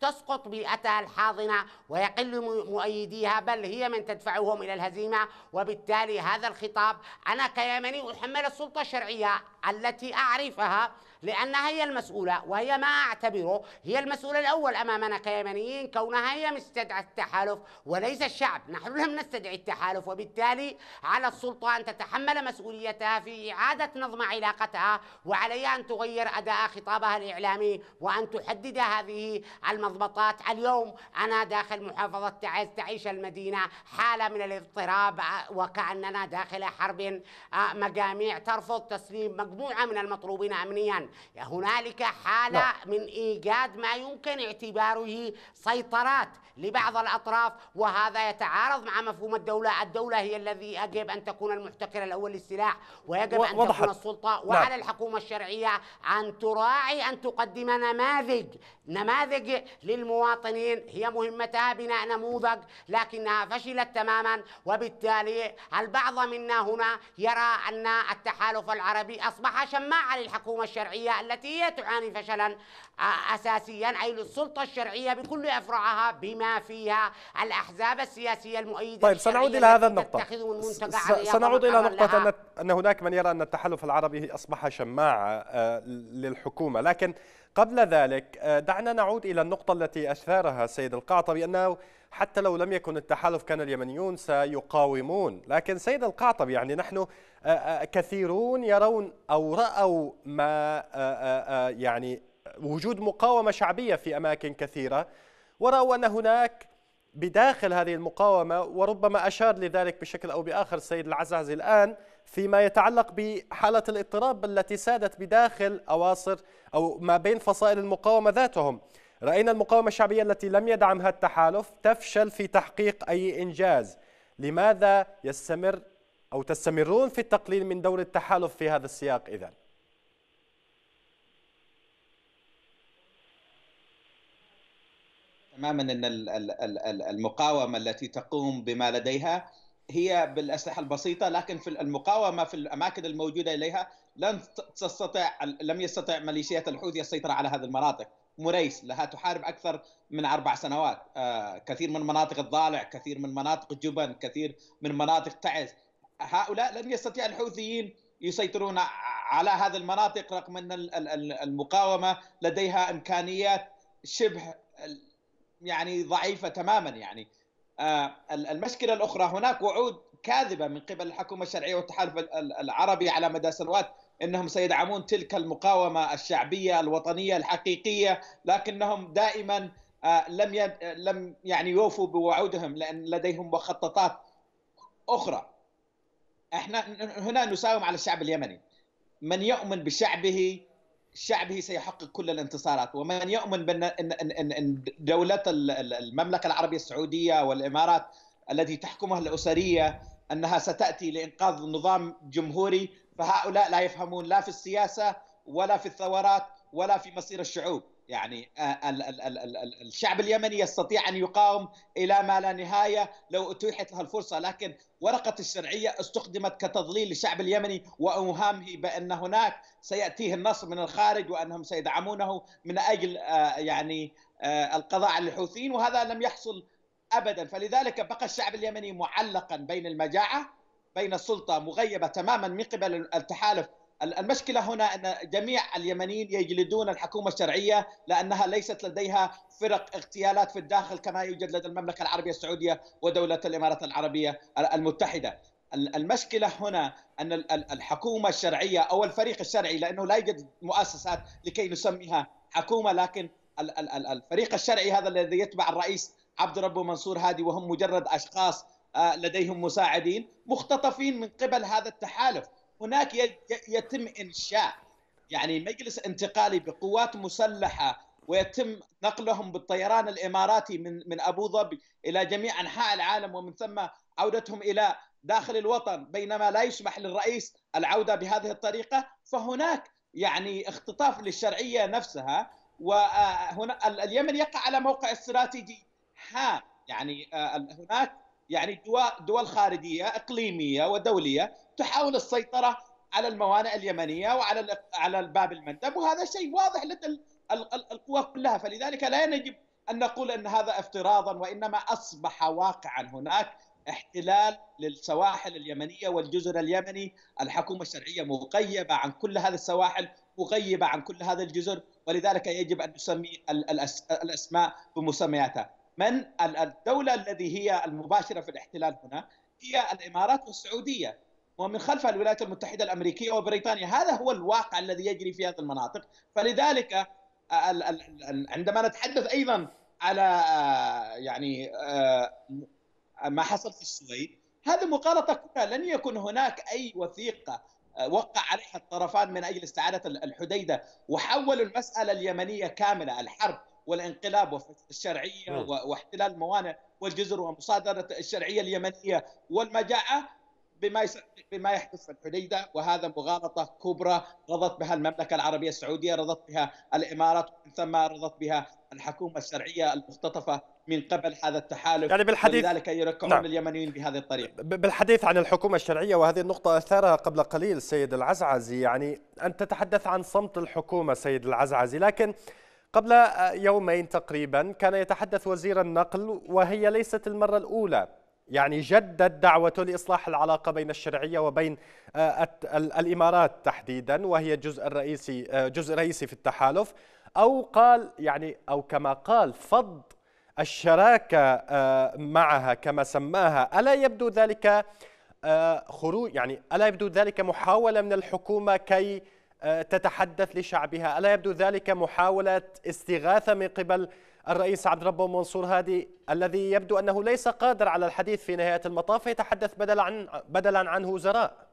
تسقط بيئتها الحاضنة ويقل مؤيديها بل هي من تدفعهم إلى الهزيمة وبالتالي هذا الخطاب أنا كيمني أحمل السلطة الشرعية التي أعرفها لأنها هي المسؤولة وهي ما أعتبره هي المسؤولة الأول أمامنا كيمنيين كونها هي مستدعى التحالف وليس الشعب نحن لم نستدعي التحالف وبالتالي على السلطة أن تتحمل مسؤوليتها في إعادة نظم علاقتها وعليها أن تغير أداء خطابها الإعلامي وأن تحدد هذه المضبطات اليوم أنا داخل محافظة تعز تعيش المدينة حالة من الاضطراب آه، وكأننا داخل حرب آه، مجاميع ترفض تسليم مجموعة من المطلوبين أمنيا يعني هنالك حالة لا. نعم. من إيجاد ما يمكن اعتباره سيطرات لبعض الأطراف وهذا يتعارض مع مفهوم الدولة الدولة هي الذي يجب أن تكون المحتكر الأول للسلاح ويجب أن تكون السلطة نعم. وعلى لا. الحكومة الشرعية أن تراعي أن تقدم نماذج نماذج للمواطنين هي مهمتها بناء نموذج لكنها فشلت تماما وبالتالي البعض منا هنا يرى أن التحالف العربي أصبح شماعة للحكومة الشرعية التي هي تعاني فشلا آه، أساسيا أي للسلطة الشرعية بكل أفرعها بما فيها الأحزاب السياسية المؤيدة طيب سنعود إلى هذا النقطة سنعود إلى نقطة أن, أن هناك من يرى أن التحالف العربي أصبح شماعة آه، للحكومة لكن قبل ذلك آه، دعنا نعود إلى النقطة التي أشارها سيد القعطة بأنه حتى لو لم يكن التحالف كان اليمنيون سيقاومون لكن سيد القعطبي يعني نحن آه، آه، كثيرون يرون أو رأوا ما يعني وجود مقاومة شعبية في أماكن كثيرة ورأوا أن هناك بداخل هذه المقاومة وربما أشار لذلك بشكل أو بآخر السيد العزازي الآن فيما يتعلق بحالة الاضطراب التي سادت بداخل أواصر أو ما بين فصائل المقاومة ذاتهم رأينا المقاومة الشعبية التي لم يدعمها التحالف تفشل في تحقيق أي إنجاز لماذا يستمر أو تستمرون في التقليل من دور التحالف في هذا السياق إذن؟ تماما ان المقاومه التي تقوم بما لديها هي بالاسلحه البسيطه لكن في المقاومه في الاماكن الموجوده اليها لن تستطع لم يستطع ميليشيات الحوثي السيطره على هذه المناطق مريس لها تحارب اكثر من اربع سنوات آه، كثير من مناطق الضالع كثير من مناطق جبن كثير من مناطق تعز هؤلاء لن يستطيع الحوثيين يسيطرون على هذه المناطق رغم ان المقاومه لديها امكانيات شبه يعني ضعيفه تماما يعني آه، المشكله الاخرى هناك وعود كاذبه من قبل الحكومه الشرعيه والتحالف العربي على مدى سنوات انهم سيدعمون تلك المقاومه الشعبيه الوطنيه الحقيقيه لكنهم دائما آه، لم لم يعني يوفوا بوعودهم لان لديهم مخططات اخرى. احنا هنا نساوم على الشعب اليمني. من يؤمن بشعبه شعبه سيحقق كل الانتصارات ومن يؤمن بأن دولة المملكة العربية السعودية والإمارات التي تحكمها الأسرية أنها ستأتي لإنقاذ نظام جمهوري فهؤلاء لا يفهمون لا في السياسة ولا في الثورات ولا في مصير الشعوب يعني آه، الشعب اليمني يستطيع ان يقاوم الى ما لا نهايه لو اتيحت له الفرصه لكن ورقه الشرعيه استخدمت كتضليل للشعب اليمني واوهامه بان هناك سياتيه النصر من الخارج وانهم سيدعمونه من اجل آه، يعني آه، القضاء على الحوثيين وهذا لم يحصل ابدا فلذلك بقى الشعب اليمني معلقا بين المجاعه بين السلطه مغيبه تماما من قبل التحالف المشكلة هنا أن جميع اليمنيين يجلدون الحكومة الشرعية لأنها ليست لديها فرق اغتيالات في الداخل كما يوجد لدى المملكة العربية السعودية ودولة الإمارات العربية المتحدة المشكلة هنا أن الحكومة الشرعية أو الفريق الشرعي لأنه لا يوجد مؤسسات لكي نسميها حكومة لكن الفريق الشرعي هذا الذي يتبع الرئيس عبد ربه منصور هادي وهم مجرد أشخاص آه، لديهم مساعدين مختطفين من قبل هذا التحالف هناك يتم انشاء يعني مجلس انتقالي بقوات مسلحه ويتم نقلهم بالطيران الاماراتي من من ابو ظبي الى جميع انحاء العالم ومن ثم عودتهم الى داخل الوطن بينما لا يسمح للرئيس العوده بهذه الطريقه فهناك يعني اختطاف للشرعيه نفسها وهنا آه، اليمن يقع على موقع استراتيجي هام يعني آه، هناك يعني دول خارجيه اقليميه ودوليه تحاول السيطره على الموانئ اليمنيه وعلى على الباب المندب وهذا شيء واضح لدى القوى كلها فلذلك لا يجب ان نقول ان هذا افتراضا وانما اصبح واقعا هناك احتلال للسواحل اليمنيه والجزر اليمني، الحكومه الشرعيه مغيبه عن كل هذه السواحل، مغيبه عن كل هذه الجزر، ولذلك يجب ان نسمي الاسماء بمسمياتها، من الدوله الذي هي المباشره في الاحتلال هنا هي الامارات والسعوديه ومن خلفها الولايات المتحده الامريكيه وبريطانيا، هذا هو الواقع الذي يجري في هذه المناطق، فلذلك آه، عندما نتحدث ايضا على آه، يعني آه، ما حصل في السويد، هذه مقالطه كلها لن يكن هناك اي وثيقه وقع عليها الطرفان من اجل استعاده الحديده وحولوا المساله اليمنيه كامله الحرب والانقلاب وفتح الشرعيه واحتلال الموانئ والجزر ومصادره الشرعيه اليمنيه والمجاعه بما بما يحدث في الحديده وهذا مغالطه كبرى رضت بها المملكه العربيه السعوديه رضت بها الامارات ومن ثم رضت بها الحكومه الشرعيه المختطفه من قبل هذا التحالف يعني بالحديث لذلك يركعون نعم. اليمنيين بهذه الطريقه بالحديث عن الحكومه الشرعيه وهذه النقطه اثارها قبل قليل سيد العزعزي يعني انت تتحدث عن صمت الحكومه سيد العزعزي لكن قبل يومين تقريبا كان يتحدث وزير النقل وهي ليست المرة الأولى يعني جدد دعوته لإصلاح العلاقة بين الشرعية وبين آه، الإمارات تحديدا وهي جزء الرئيسي آه، جزء رئيسي في التحالف أو قال يعني أو كما قال فض الشراكة آه، معها كما سماها ألا يبدو ذلك خروج يعني ألا يبدو ذلك محاولة من الحكومة كي آه، تتحدث لشعبها ألا يبدو ذلك محاولة استغاثة من قبل الرئيس عبد ربه منصور هادي الذي يبدو أنه ليس قادر على الحديث في نهاية المطاف يتحدث بدلا عن بدلا عنه وزراء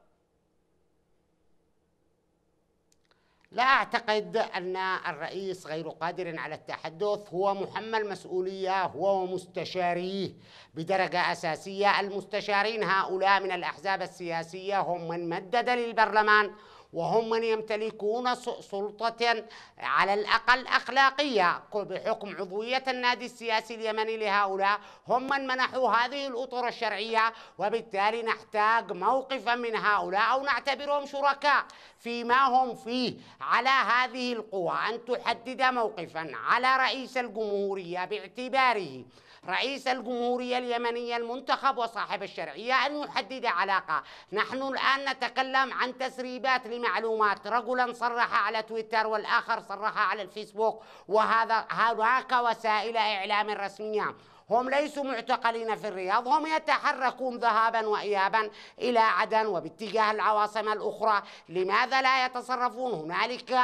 لا أعتقد أن الرئيس غير قادر على التحدث هو محمل مسؤولية هو ومستشاريه بدرجة أساسية المستشارين هؤلاء من الأحزاب السياسية هم من مدد للبرلمان وهم من يمتلكون سلطة على الأقل أخلاقية بحكم عضوية النادي السياسي اليمني لهؤلاء هم من منحوا هذه الأطر الشرعية وبالتالي نحتاج موقفا من هؤلاء أو نعتبرهم شركاء فيما هم فيه على هذه القوى أن تحدد موقفا على رئيس الجمهورية باعتباره رئيس الجمهورية اليمنية المنتخب وصاحب الشرعية أن يحدد علاقة نحن الآن نتكلم عن تسريبات لمعلومات رجلا صرح على تويتر والآخر صرح على الفيسبوك وهذا هناك وسائل إعلام رسمية هم ليسوا معتقلين في الرياض هم يتحركون ذهابا وإيابا إلى عدن وباتجاه العواصم الأخرى لماذا لا يتصرفون هنالك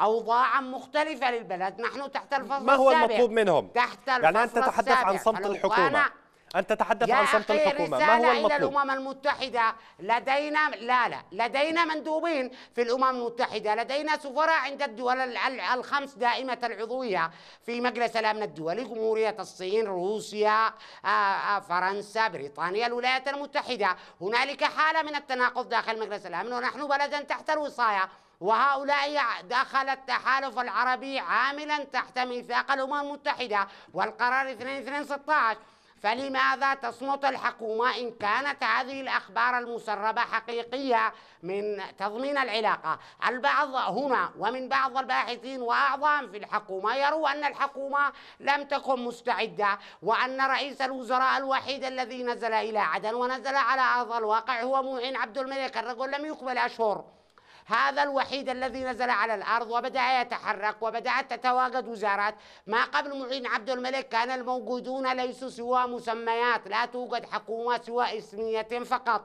أوضاع مختلفة للبلد نحن تحت الفصل ما هو السابع. المطلوب منهم؟ تحت الفصل يعني أنت تتحدث عن صمت الحكومة أن تتحدث عن صمت الحكومة ما هو المطلوب؟ إلى الأمم المتحدة لدينا لا لا لدينا مندوبين في الأمم المتحدة لدينا سفراء عند الدول الخمس دائمة العضوية في مجلس الأمن الدولي جمهورية الصين روسيا فرنسا بريطانيا الولايات المتحدة هنالك حالة من التناقض داخل مجلس الأمن ونحن بلدا تحت الوصاية وهؤلاء دخل التحالف العربي عاملا تحت ميثاق الامم المتحده والقرار 2216 فلماذا تصمت الحكومة إن كانت هذه الأخبار المسربة حقيقية من تضمين العلاقة البعض هنا ومن بعض الباحثين وأعظم في الحكومة يروا أن الحكومة لم تكن مستعدة وأن رئيس الوزراء الوحيد الذي نزل إلى عدن ونزل على أرض الواقع هو معين عبد الملك الرجل لم يقبل أشهر هذا الوحيد الذي نزل على الأرض وبدأ يتحرك وبدأت تتواجد وزارات ما قبل معين عبد الملك كان الموجودون ليسوا سوى مسميات لا توجد حكومة سوى اسمية فقط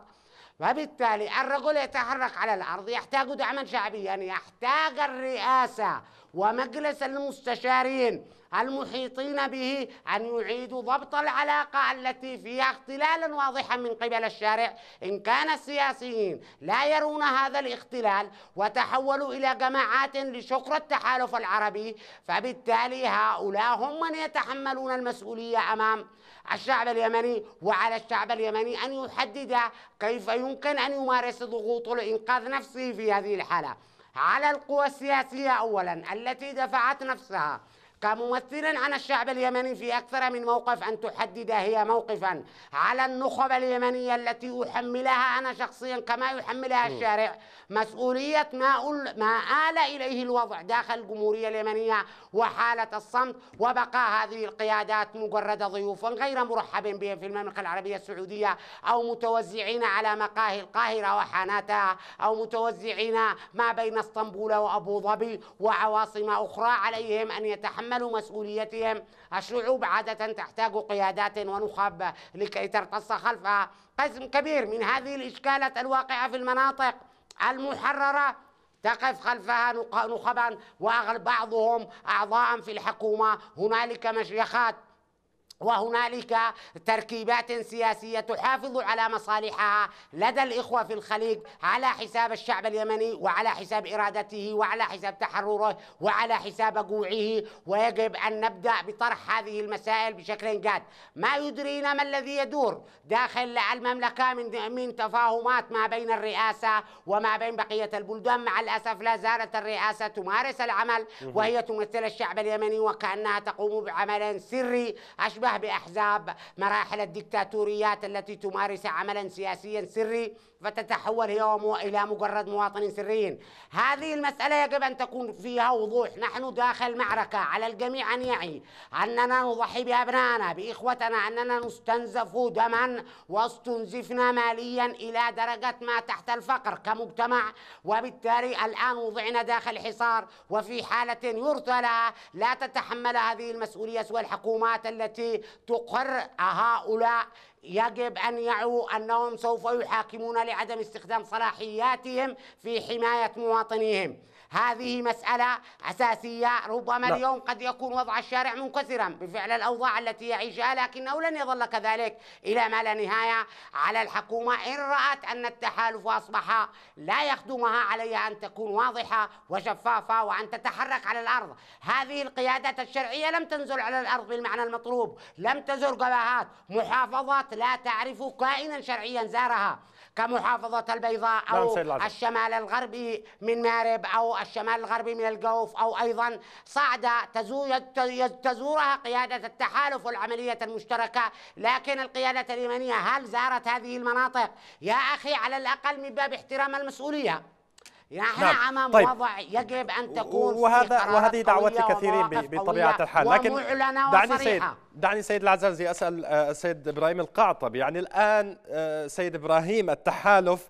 فبالتالي الرجل يتحرك على الأرض يحتاج دعما شعبيا يحتاج الرئاسة ومجلس المستشارين المحيطين به أن يعيدوا ضبط العلاقة التي فيها اختلالا واضحا من قبل الشارع إن كان السياسيين لا يرون هذا الاختلال وتحولوا إلى جماعات لشكر التحالف العربي فبالتالي هؤلاء هم من يتحملون المسؤولية أمام الشعب اليمني وعلى الشعب اليمني أن يحدد كيف يمكن أن يمارس ضغوطه لإنقاذ نفسه في هذه الحالة على القوى السياسية أولا التي دفعت نفسها كممثل عن الشعب اليمني في أكثر من موقف أن تحدد هي موقفا على النخب اليمنية التي أحملها أنا شخصيا كما يحملها الشارع مسؤولية ما, أل ما آل إليه الوضع داخل الجمهورية اليمنية وحالة الصمت وبقى هذه القيادات مجرد ضيوف غير مرحب بهم في المملكة العربية السعودية أو متوزعين على مقاهي القاهرة وحاناتها أو متوزعين ما بين اسطنبول وأبو ظبي وعواصم أخرى عليهم أن يتحمل يتحملوا مسؤوليتهم الشعوب عادة تحتاج قيادات ونخب لكي ترتص خلفها قسم كبير من هذه الإشكالات الواقعة في المناطق المحررة تقف خلفها نخبا وأغلب بعضهم أعضاء في الحكومة هنالك مشيخات وهنالك تركيبات سياسية تحافظ على مصالحها لدى الإخوة في الخليج على حساب الشعب اليمني وعلى حساب إرادته وعلى حساب تحرره وعلى حساب جوعه ويجب أن نبدأ بطرح هذه المسائل بشكل جاد ما يدرينا ما الذي يدور داخل المملكة من من تفاهمات ما بين الرئاسة وما بين بقية البلدان مع الأسف لا زالت الرئاسة تمارس العمل وهي تمثل الشعب اليمني وكأنها تقوم بعمل سري أشبه بسحب باحزاب مراحل الدكتاتوريات التي تمارس عملا سياسيا سري فتتحول هي الى مجرد مواطنين سريين. هذه المساله يجب ان تكون فيها وضوح، نحن داخل معركه على الجميع ان يعي اننا نضحي بابنائنا باخوتنا اننا نستنزف دما واستنزفنا ماليا الى درجه ما تحت الفقر كمجتمع وبالتالي الان وضعنا داخل حصار وفي حاله يرثى لها لا تتحمل هذه المسؤوليه سوى الحكومات التي التي تقر هؤلاء يجب أن يعوا أنهم سوف يحاكمون لعدم استخدام صلاحياتهم في حماية مواطنيهم هذه مسألة أساسية ربما لا. اليوم قد يكون وضع الشارع منكسرا بفعل الأوضاع التي يعيشها لكنه لن يظل كذلك إلى ما لا نهاية على الحكومة إن رأت أن التحالف أصبح لا يخدمها عليها أن تكون واضحة وشفافة وأن تتحرك على الأرض هذه القيادات الشرعية لم تنزل على الأرض بالمعنى المطلوب لم تزر قباهات محافظات لا تعرف كائنا شرعيا زارها كمحافظة البيضاء نعم، أو الشمال الغربي من مارب أو الشمال الغربي من الجوف أو أيضا صعدة تزورها قيادة التحالف والعملية المشتركة لكن القيادة اليمنية هل زارت هذه المناطق يا أخي على الأقل من باب احترام المسؤولية يعني نعم امام طيب. وضع يجب ان تكون وهذا وهذه دعوات الكثيرين بطبيعه الحال لكن دعني سيد دعني سيد العزازي اسال آه، السيد ابراهيم القعطبي يعني الان آه، سيد ابراهيم التحالف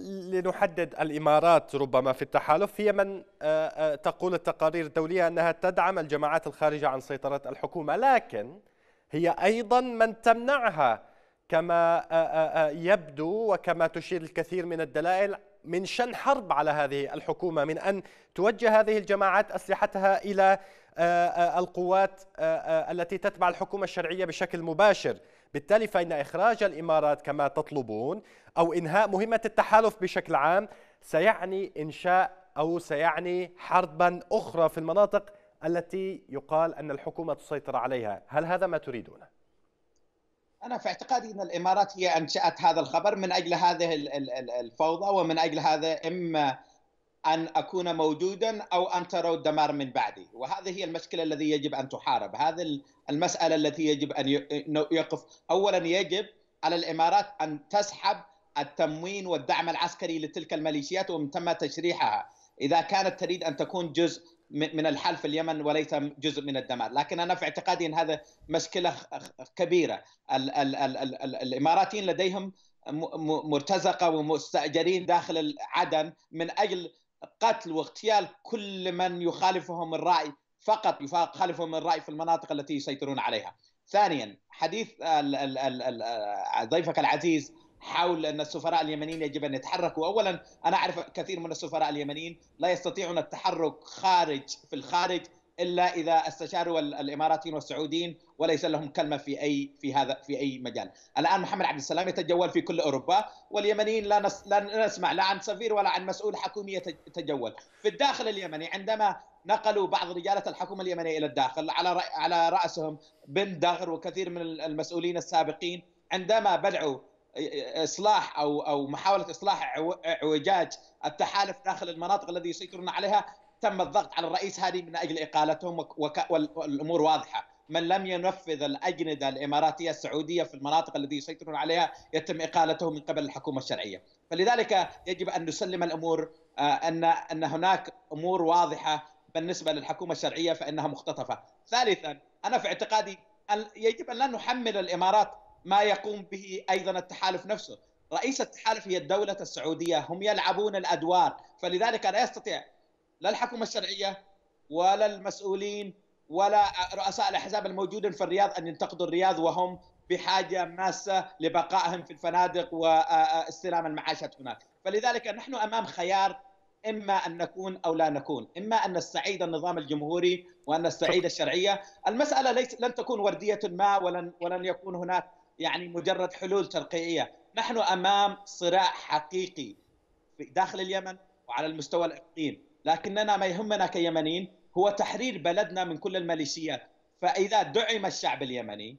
لنحدد الامارات ربما في التحالف هي من آه، تقول التقارير الدوليه انها تدعم الجماعات الخارجه عن سيطره الحكومه لكن هي ايضا من تمنعها كما يبدو وكما تشير الكثير من الدلائل من شن حرب على هذه الحكومة من أن توجه هذه الجماعات أسلحتها إلى آه، آه، القوات آه، التي تتبع الحكومة الشرعية بشكل مباشر بالتالي فإن إخراج الإمارات كما تطلبون أو إنهاء مهمة التحالف بشكل عام سيعني إنشاء أو سيعني حربا أخرى في المناطق التي يقال أن الحكومة تسيطر عليها هل هذا ما تريدونه؟ انا في اعتقادي ان الامارات هي انشات هذا الخبر من اجل هذه الفوضى ومن اجل هذا اما ان اكون موجودا او ان تروا الدمار من بعدي وهذه هي المشكله التي يجب ان تحارب هذه المساله التي يجب ان يقف اولا يجب على الامارات ان تسحب التموين والدعم العسكري لتلك الميليشيات ومن ثم تشريحها اذا كانت تريد ان تكون جزء من في اليمن وليس جزء من الدمار لكن أنا في اعتقادي أن هذا مشكلة كبيرة الـ الـ الـ الـ الـ الإماراتيين لديهم مرتزقة ومستأجرين داخل عدن من أجل قتل واغتيال كل من يخالفهم الرأي فقط يخالفهم الرأي في المناطق التي يسيطرون عليها ثانيا حديث ضيفك العزيز حول ان السفراء اليمنيين يجب ان يتحركوا، اولا انا اعرف كثير من السفراء اليمنيين لا يستطيعون التحرك خارج في الخارج الا اذا استشاروا الاماراتيين والسعوديين وليس لهم كلمه في اي في هذا في اي مجال، الان محمد عبد السلام يتجول في كل اوروبا واليمنيين لا نس لا نسمع لا عن سفير ولا عن مسؤول حكومي يتجول، في الداخل اليمني عندما نقلوا بعض رجالة الحكومة اليمنية إلى الداخل على على رأسهم بن دغر وكثير من المسؤولين السابقين عندما بدعوا اصلاح او او محاوله اصلاح اعوجاج التحالف داخل المناطق الذي يسيطرون عليها تم الضغط على الرئيس هادي من اجل اقالتهم والامور واضحه من لم ينفذ الاجنده الاماراتيه السعوديه في المناطق التي يسيطرون عليها يتم اقالته من قبل الحكومه الشرعيه، فلذلك يجب ان نسلم الامور آه، ان ان هناك امور واضحه بالنسبه للحكومه الشرعيه فانها مختطفه. ثالثا انا في اعتقادي يجب ان لا نحمل الامارات ما يقوم به ايضا التحالف نفسه رئيس التحالف هي الدولة السعودية هم يلعبون الأدوار فلذلك لا يستطيع لا الحكومة الشرعية ولا المسؤولين ولا رؤساء الأحزاب الموجودين في الرياض أن ينتقدوا الرياض وهم بحاجة ماسة لبقائهم في الفنادق واستلام المعاشات هناك فلذلك نحن أمام خيار إما أن نكون أو لا نكون إما أن نستعيد النظام الجمهوري وأن نستعيد الشرعية المسألة ليس لن تكون وردية ما ولن, ولن يكون هناك يعني مجرد حلول ترقيعيه، نحن امام صراع حقيقي داخل اليمن وعلى المستوى الاقليم، لكننا ما يهمنا كيمنيين هو تحرير بلدنا من كل الميليشيات، فاذا دعم الشعب اليمني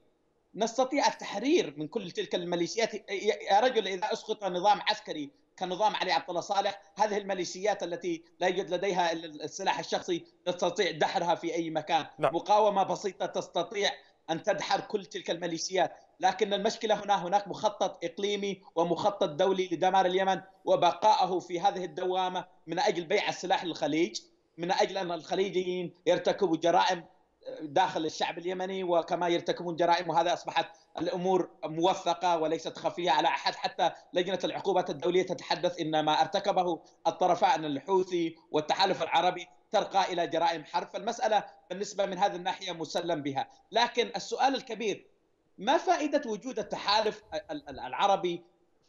نستطيع التحرير من كل تلك الميليشيات يا رجل اذا اسقط نظام عسكري كنظام علي عبد الله صالح هذه الميليشيات التي لا يوجد لديها السلاح الشخصي تستطيع دحرها في اي مكان نعم. مقاومه بسيطه تستطيع ان تدحر كل تلك الميليشيات لكن المشكله هنا هناك مخطط اقليمي ومخطط دولي لدمار اليمن وبقائه في هذه الدوامه من اجل بيع السلاح للخليج من اجل ان الخليجيين يرتكبوا جرائم داخل الشعب اليمني وكما يرتكبون جرائم وهذا اصبحت الامور موثقه وليست خفيه على احد حتى لجنه العقوبات الدوليه تتحدث ان ما ارتكبه الطرفان الحوثي والتحالف العربي ترقى الى جرائم حرب فالمساله بالنسبه من هذه الناحيه مسلم بها لكن السؤال الكبير ما فائده وجود التحالف العربي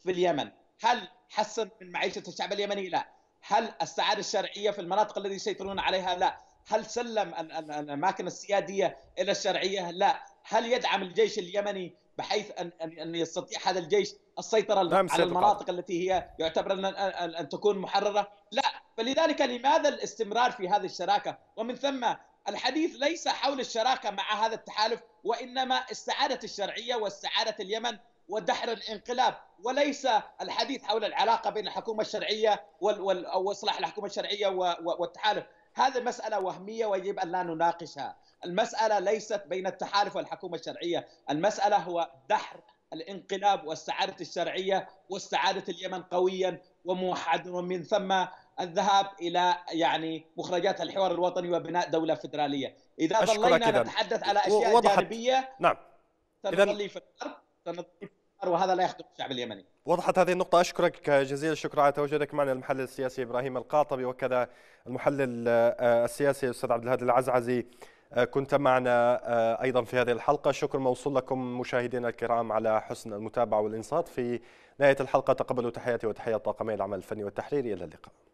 في اليمن؟ هل حسن من معيشه الشعب اليمني؟ لا. هل السعاده الشرعيه في المناطق التي يسيطرون عليها؟ لا. هل سلم الاماكن السياديه الى الشرعيه؟ لا. هل يدعم الجيش اليمني بحيث ان ان يستطيع هذا الجيش السيطره نعم، على المناطق التي هي يعتبر ان تكون محرره؟ لا، فلذلك لماذا الاستمرار في هذه الشراكه؟ ومن ثم الحديث ليس حول الشراكة مع هذا التحالف وإنما استعادة الشرعية واستعادة اليمن ودحر الانقلاب وليس الحديث حول العلاقة بين الحكومة الشرعية وإصلاح الحكومة الشرعية والتحالف هذه مسألة وهمية ويجب أن لا نناقشها المسألة ليست بين التحالف والحكومة الشرعية المسألة هو دحر الانقلاب واستعادة الشرعية واستعادة اليمن قويا وموحد ومن ثم الذهاب الى يعني مخرجات الحوار الوطني وبناء دوله فدراليه، اذا ظلينا نتحدث على اشياء وضحت. جانبيه نعم سنظل في الارض سنظل في وهذا لا يخدم الشعب اليمني. وضحت هذه النقطة أشكرك جزيل الشكر على تواجدك معنا المحلل السياسي إبراهيم القاطبي وكذا المحلل آه، السياسي الأستاذ عبد الهادي العزعزي آه، كنت معنا آه، أيضا في هذه الحلقة شكر موصول لكم مشاهدينا الكرام على حسن المتابعة والإنصات في نهاية الحلقة تقبلوا تحياتي وتحيات طاقمي العمل الفني والتحريري إلى اللقاء